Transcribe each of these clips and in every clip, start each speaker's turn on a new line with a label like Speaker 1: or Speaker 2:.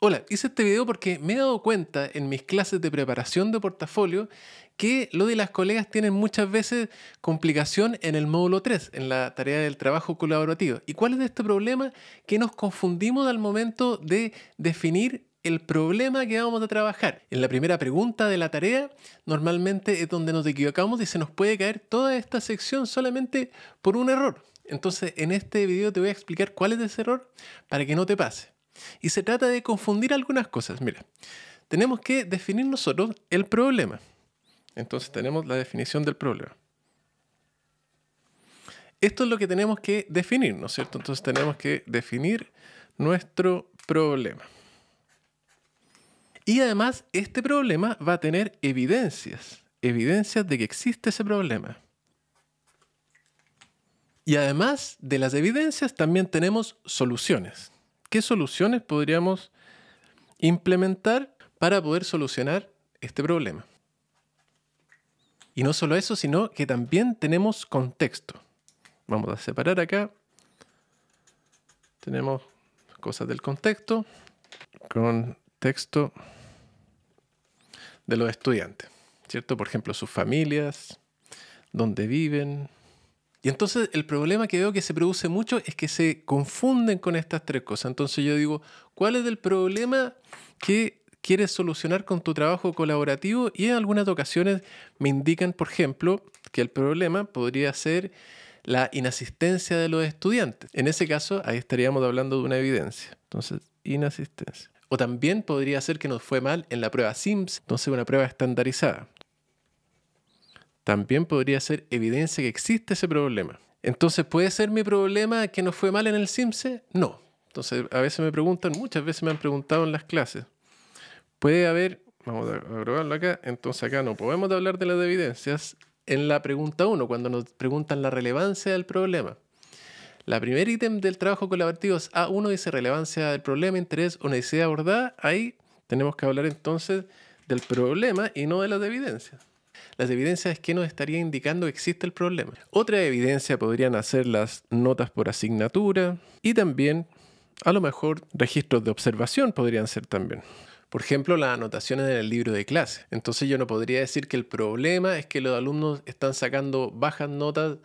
Speaker 1: Hola, hice este video porque me he dado cuenta en mis clases de preparación de portafolio que lo de las colegas tienen muchas veces complicación en el módulo 3, en la tarea del trabajo colaborativo. ¿Y cuál es este problema? Que nos confundimos al momento de definir el problema que vamos a trabajar. En la primera pregunta de la tarea, normalmente es donde nos equivocamos y se nos puede caer toda esta sección solamente por un error. Entonces, en este video te voy a explicar cuál es ese error para que no te pase y se trata de confundir algunas cosas. Mira, tenemos que definir nosotros el problema. Entonces tenemos la definición del problema. Esto es lo que tenemos que definir, ¿no es cierto? Entonces tenemos que definir nuestro problema. Y además este problema va a tener evidencias, evidencias de que existe ese problema. Y además de las evidencias también tenemos soluciones qué soluciones podríamos implementar para poder solucionar este problema. Y no solo eso, sino que también tenemos contexto. Vamos a separar acá. Tenemos cosas del contexto, contexto de los estudiantes, ¿cierto? Por ejemplo, sus familias, dónde viven, entonces el problema que veo que se produce mucho es que se confunden con estas tres cosas. Entonces yo digo, ¿cuál es el problema que quieres solucionar con tu trabajo colaborativo? Y en algunas ocasiones me indican, por ejemplo, que el problema podría ser la inasistencia de los estudiantes. En ese caso, ahí estaríamos hablando de una evidencia. Entonces, inasistencia. O también podría ser que nos fue mal en la prueba SIMS, entonces una prueba estandarizada también podría ser evidencia que existe ese problema. Entonces, ¿puede ser mi problema que no fue mal en el CIMSE? No. Entonces, a veces me preguntan, muchas veces me han preguntado en las clases, ¿puede haber, vamos a probarlo acá, entonces acá no podemos hablar de las evidencias, en la pregunta 1, cuando nos preguntan la relevancia del problema. La primer ítem del trabajo colaborativo es A1, dice relevancia del problema, interés o necesidad abordada. Ahí tenemos que hablar entonces del problema y no de las evidencias las evidencias que nos estaría indicando que existe el problema. Otra evidencia podrían ser las notas por asignatura y también a lo mejor registros de observación podrían ser también. Por ejemplo, las anotaciones en el libro de clase. Entonces yo no podría decir que el problema es que los alumnos están sacando bajas notas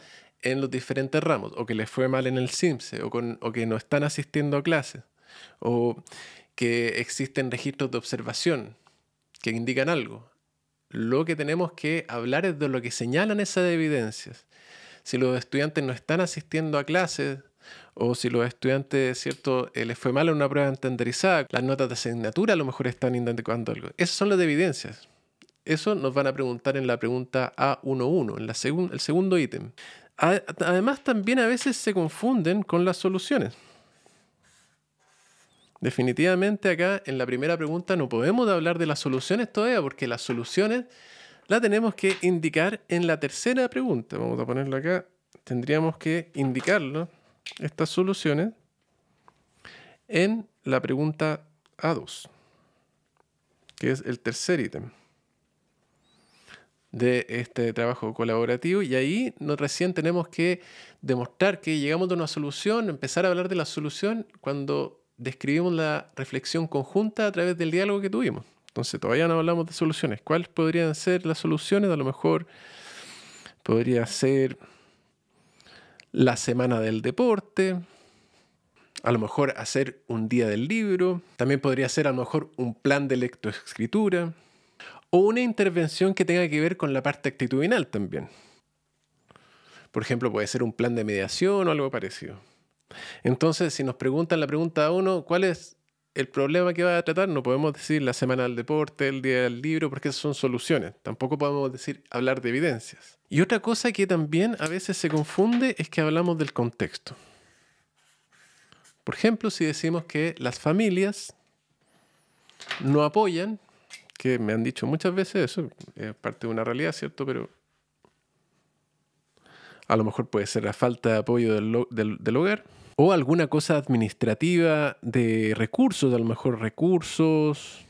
Speaker 1: en los diferentes ramos, o que les fue mal en el CIMSE, o, o que no están asistiendo a clases, o que existen registros de observación que indican algo. Lo que tenemos que hablar es de lo que señalan esas evidencias. Si los estudiantes no están asistiendo a clases, o si los estudiantes, ¿cierto?, eh, les fue mal en una prueba estandarizada, las notas de asignatura a lo mejor están indicando algo. Esas son las evidencias. Eso nos van a preguntar en la pregunta A11, en el segundo ítem. Además, también a veces se confunden con las soluciones. Definitivamente acá en la primera pregunta no podemos hablar de las soluciones todavía porque las soluciones las tenemos que indicar en la tercera pregunta. Vamos a ponerla acá. Tendríamos que indicarlo, estas soluciones, en la pregunta A2, que es el tercer ítem de este trabajo colaborativo y ahí recién tenemos que demostrar que llegamos a una solución, empezar a hablar de la solución cuando describimos la reflexión conjunta a través del diálogo que tuvimos. Entonces todavía no hablamos de soluciones. ¿Cuáles podrían ser las soluciones? A lo mejor podría ser la semana del deporte, a lo mejor hacer un día del libro, también podría ser a lo mejor un plan de lectoescritura o una intervención que tenga que ver con la parte actitudinal también. Por ejemplo, puede ser un plan de mediación o algo parecido. Entonces, si nos preguntan la pregunta a uno, ¿cuál es el problema que va a tratar? No podemos decir la semana del deporte, el día del libro, porque esas son soluciones. Tampoco podemos decir hablar de evidencias. Y otra cosa que también a veces se confunde es que hablamos del contexto. Por ejemplo, si decimos que las familias no apoyan, que me han dicho muchas veces eso, es parte de una realidad, ¿cierto? Pero a lo mejor puede ser la falta de apoyo del hogar o alguna cosa administrativa de recursos, a lo mejor recursos.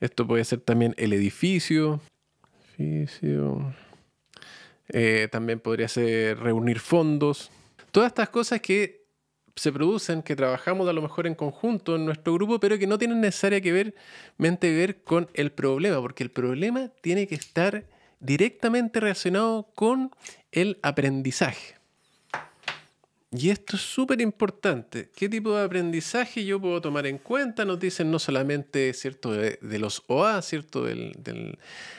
Speaker 1: Esto puede ser también el edificio. Eh, también podría ser reunir fondos. Todas estas cosas que se producen, que trabajamos a lo mejor en conjunto en nuestro grupo, pero que no tienen necesariamente que ver con el problema, porque el problema tiene que estar directamente relacionado con el aprendizaje. Y esto es súper importante. ¿Qué tipo de aprendizaje yo puedo tomar en cuenta? Nos dicen no solamente ¿cierto? De, los OA, ¿cierto? Del,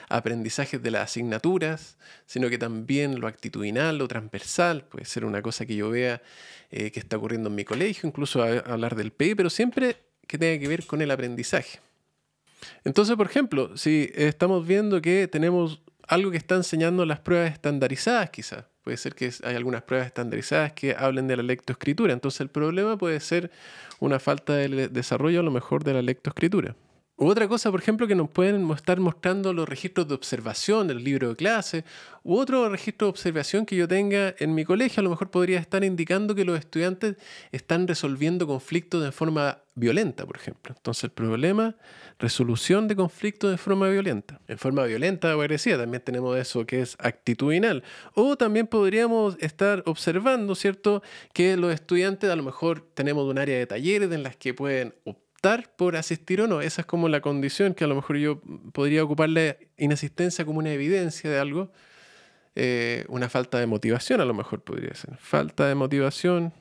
Speaker 1: aprendizaje de las asignaturas, sino que también lo actitudinal, lo transversal. Puede ser una cosa que yo vea eh, que está ocurriendo en mi colegio, incluso hablar del PI, pero siempre que tenga que ver con el aprendizaje. Entonces, por ejemplo, si estamos viendo que tenemos algo que están enseñando las pruebas estandarizadas quizás. Puede ser que hay algunas pruebas estandarizadas que hablen de la lectoescritura. Entonces el problema puede ser una falta de desarrollo a lo mejor de la lectoescritura otra cosa, por ejemplo, que nos pueden estar mostrando los registros de observación del libro de clase, u otro registro de observación que yo tenga en mi colegio, a lo mejor podría estar indicando que los estudiantes están resolviendo conflictos de forma violenta, por ejemplo. Entonces, el problema, resolución de conflictos de forma violenta. En forma violenta o agresiva, también tenemos eso que es actitudinal. O también podríamos estar observando, ¿cierto?, que los estudiantes, a lo mejor tenemos un área de talleres en las que pueden por asistir o no. Esa es como la condición que a lo mejor yo podría ocupar la inasistencia como una evidencia de algo. Eh, una falta de motivación a lo mejor podría ser. Falta de motivación.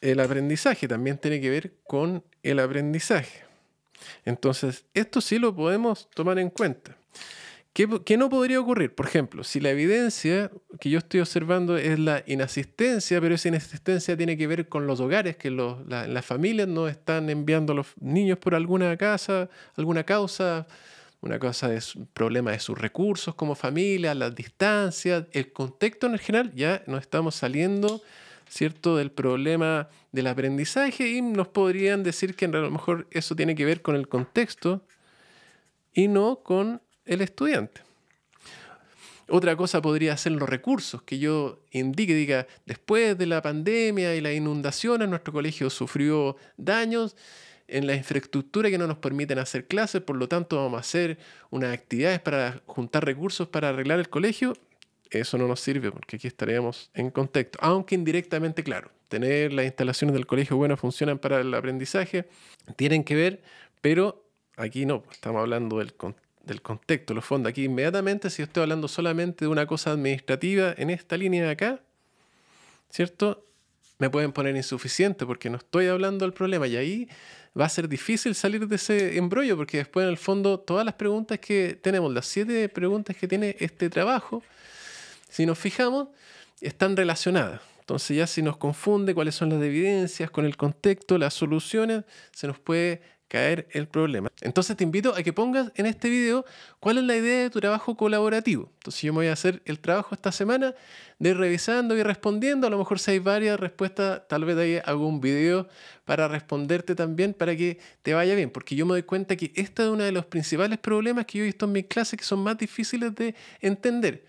Speaker 1: El aprendizaje también tiene que ver con el aprendizaje. Entonces, esto sí lo podemos tomar en cuenta. ¿Qué, no podría ocurrir? Por ejemplo, si la evidencia que yo estoy observando es la inasistencia, pero esa inasistencia tiene que ver con los hogares, que las familias no están enviando a los niños por alguna casa, alguna causa, una causa de problema de sus recursos como familia, las distancias, el contexto en el general, ya no estamos saliendo, ¿cierto?, del problema del aprendizaje y nos podrían decir que a lo mejor eso tiene que ver con el contexto y no con el estudiante. Otra cosa podría ser los recursos, que yo indique, diga, después de la pandemia y las inundaciones, nuestro colegio sufrió daños en la infraestructura que no nos permiten hacer clases, por lo tanto vamos a hacer unas actividades para juntar recursos para arreglar el colegio. Eso no nos sirve porque aquí estaríamos en contexto, aunque indirectamente, claro, tener las instalaciones del colegio, bueno, funcionan para el aprendizaje, tienen que ver, pero aquí no, estamos hablando del contexto del contexto, lo fondo, Aquí inmediatamente, si estoy hablando solamente de una cosa administrativa en esta línea de acá, ¿cierto? Me pueden poner insuficiente porque no estoy hablando del problema y ahí va a ser difícil salir de ese embrollo porque después en el fondo todas las preguntas que tenemos, las siete preguntas que tiene este trabajo, si nos fijamos, están relacionadas. Entonces ya si nos confunde cuáles son las evidencias con el contexto, las soluciones, se nos puede caer el problema. Entonces te invito a que pongas en este video cuál es la idea de tu trabajo colaborativo. Entonces yo me voy a hacer el trabajo esta semana de revisando y respondiendo. A lo mejor si hay varias respuestas, tal vez hago algún video para responderte también para que te vaya bien. Porque yo me doy cuenta que este es uno de los principales problemas que yo he visto en mis clases que son más difíciles de entender.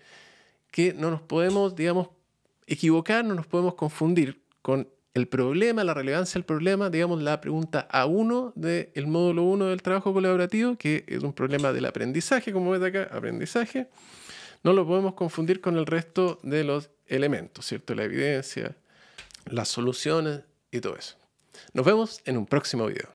Speaker 1: Que no nos podemos, digamos, equivocar, no nos podemos confundir con el problema, la relevancia del problema, digamos la pregunta A1 del módulo 1 del trabajo colaborativo, que es un problema del aprendizaje, como ves acá, aprendizaje, no lo podemos confundir con el resto de los elementos, ¿cierto? La evidencia, las soluciones y todo eso. Nos vemos en un próximo video.